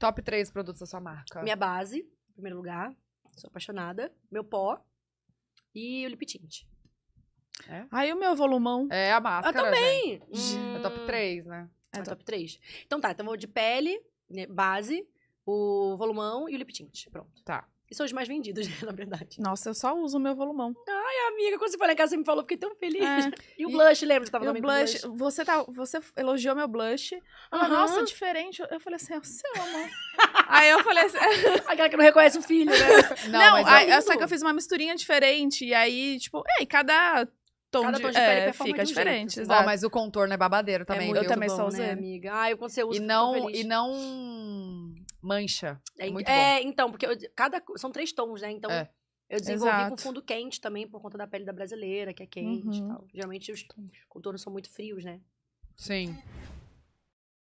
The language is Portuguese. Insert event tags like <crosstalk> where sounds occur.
Top 3 produtos da sua marca. Minha base, em primeiro lugar. Sou apaixonada. Meu pó. E o lip tint. É? Aí o meu volumão. É, a máscara, Eu também! Hum... É top 3, né? É, é top. top 3. Então tá, então vou de pele, né, base, o volumão e o lip tint. Pronto. Tá. E são os mais vendidos, né, <laughs> na verdade. Nossa, eu só uso o meu volumão. Ai, amiga, quando você foi lá em casa, você me falou, fiquei tão feliz. É. <laughs> E o e, blush, lembra? Você tava no blush, blush. Você, tá, você elogiou meu blush. uhum. nossa, diferente. Eu falei assim, é o seu, amor. aí eu falei assim... <laughs> Aquela que não reconhece o filho, né? Não, não é só que eu fiz uma misturinha diferente. E aí, tipo, é, e cada tom, Cada de, tom de pele é, fica de um diferente. Jeito, assim. mas o contorno é babadeiro é também. É eu também bom, só né, né, amiga? Ah, eu, quando você usa, e não, e não mancha. É, muito é, bom. então, porque eu, cada são três tons, né? Então, é. eu desenvolvi Exato. com fundo quente também, por conta da pele da brasileira, que é quente uhum. e tal. Geralmente os contornos são muito frios, né? Sim.